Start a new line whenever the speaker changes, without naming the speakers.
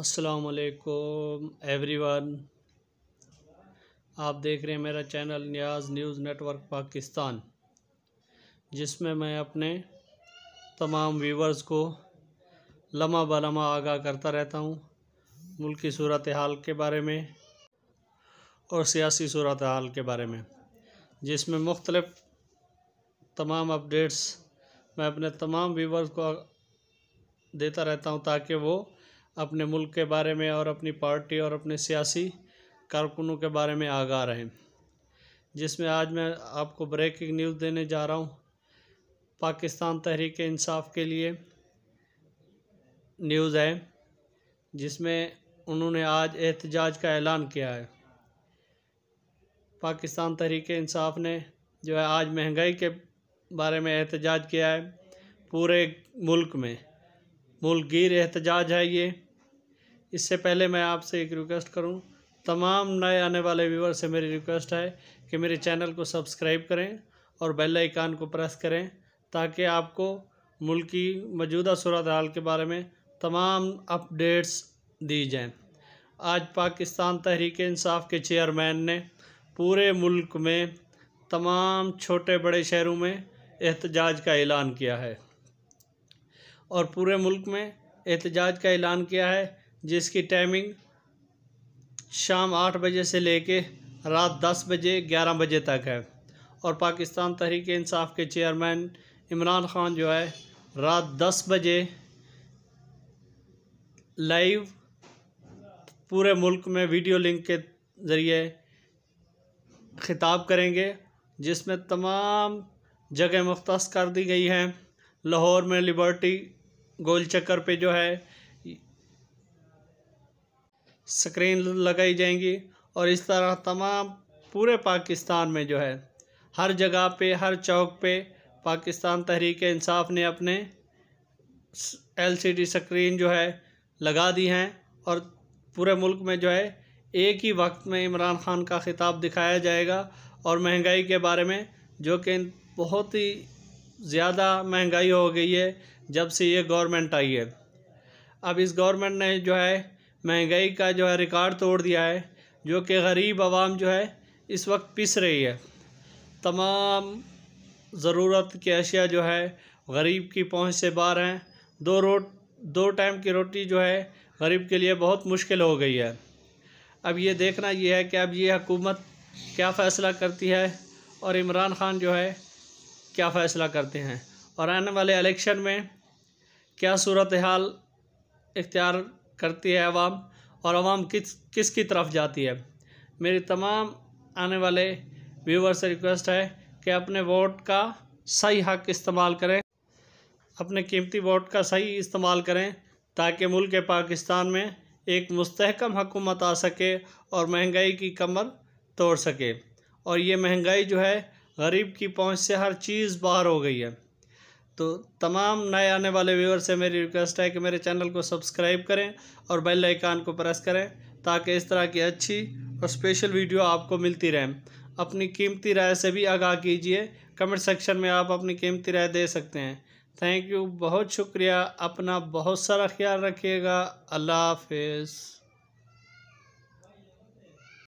अस्सलाम वालेकुम एवरीवन आप देख रहे हैं मेरा चैनल न्याज न्यूज़ नेटवर्क पाकिस्तान जिसमें मैं अपने तमाम व्यूवर्स को लम्हा बलमा आगाह करता रहता हूँ मुल्क की सूरत हाल के बारे में और सियासी सूरत हाल के बारे में जिसमें मुख्तलफ़ तमाम अपडेट्स मैं अपने तमाम व्यूवर्स को देता रहता हूँ ताकि वो अपने मुल्क के बारे में और अपनी पार्टी और अपने सियासी कारकुनों के बारे में आगाह रहें जिसमें आज मैं आपको ब्रेकिंग न्यूज़ देने जा रहा हूँ पाकिस्तान तहरीक इंसाफ के लिए न्यूज़ है जिसमें उन्होंने आज एहतजाज का ऐलान किया है पाकिस्तान तहरीक इंसाफ ने जो है आज महंगाई के बारे में एहतजाज किया है पूरे मुल्क में मुल्क गिर एहतजाज है ये इससे पहले मैं आपसे एक रिक्वेस्ट करूँ तमाम नए आने वाले व्यूवर से मेरी रिक्वेस्ट है कि मेरे चैनल को सब्सक्राइब करें और बेल आइकान को प्रेस करें ताकि आपको मुल्क की मौजूदा सूरत हाल के बारे में तमाम अपडेट्स दी जाएं। आज पाकिस्तान तहरीक इंसाफ के चेयरमैन ने पूरे मुल्क में तमाम छोटे बड़े शहरों में एहतजाज का ऐलान किया है और पूरे मुल्क में एहतजाज का ऐलान किया है जिसकी टाइमिंग शाम आठ बजे से लेके रात दस बजे ग्यारह बजे तक है और पाकिस्तान तहरीक इंसाफ के चेयरमैन इमरान ख़ान जो है रात दस बजे लाइव पूरे मुल्क में वीडियो लिंक के ज़रिए खिताब करेंगे जिसमें तमाम जगह मुख्त कर दी गई हैं लाहौर में लिबर्टी गोल चक्कर पे जो है स्क्रीन लगाई जाएंगी और इस तरह तमाम पूरे पाकिस्तान में जो है हर जगह पे हर चौक पे पाकिस्तान तहरीक इंसाफ ने अपने एलसीडी स्क्रीन जो है लगा दी हैं और पूरे मुल्क में जो है एक ही वक्त में इमरान खान का खिताब दिखाया जाएगा और महंगाई के बारे में जो कि बहुत ही ज़्यादा महंगाई हो गई है जब से ये गवर्नमेंट आई है अब इस गवर्नमेंट ने जो है महंगाई का जो है रिकॉर्ड तोड़ दिया है जो कि गरीब आवाम जो है इस वक्त पिस रही है तमाम ज़रूरत की अशिया जो है गरीब की पहुंच से बाहर हैं दो रोट दो टाइम की रोटी जो है गरीब के लिए बहुत मुश्किल हो गई है अब ये देखना ये है कि अब ये हुकूमत क्या फ़ैसला करती है और इमरान ख़ान जो है क्या फ़ैसला करते हैं और आने वाले इलेक्शन में क्या सूरत हाल इख्तियार करती है आवाम और आवाम किस किस की तरफ जाती है मेरी तमाम आने वाले व्यूवर से रिक्वेस्ट है कि अपने वोट का सही हक इस्तेमाल करें अपने कीमती वोट का सही इस्तेमाल करें ताकि मुल्क पाकिस्तान में एक मुस्तकम हकूमत आ सके और महंगाई की कमर तोड़ सके और ये महंगाई जो है गरीब की पहुंच से हर चीज़ बाहर हो गई है तो तमाम नए आने वाले व्यूअर से मेरी रिक्वेस्ट है कि मेरे चैनल को सब्सक्राइब करें और बेल आइकान को प्रेस करें ताकि इस तरह की अच्छी और स्पेशल वीडियो आपको मिलती रहे अपनी कीमती राय से भी आगाह कीजिए कमेंट सेक्शन में आप अपनी कीमती राय दे सकते हैं थैंक यू बहुत शुक्रिया अपना बहुत सारा ख्याल रखिएगा अल्लाह हाफिज़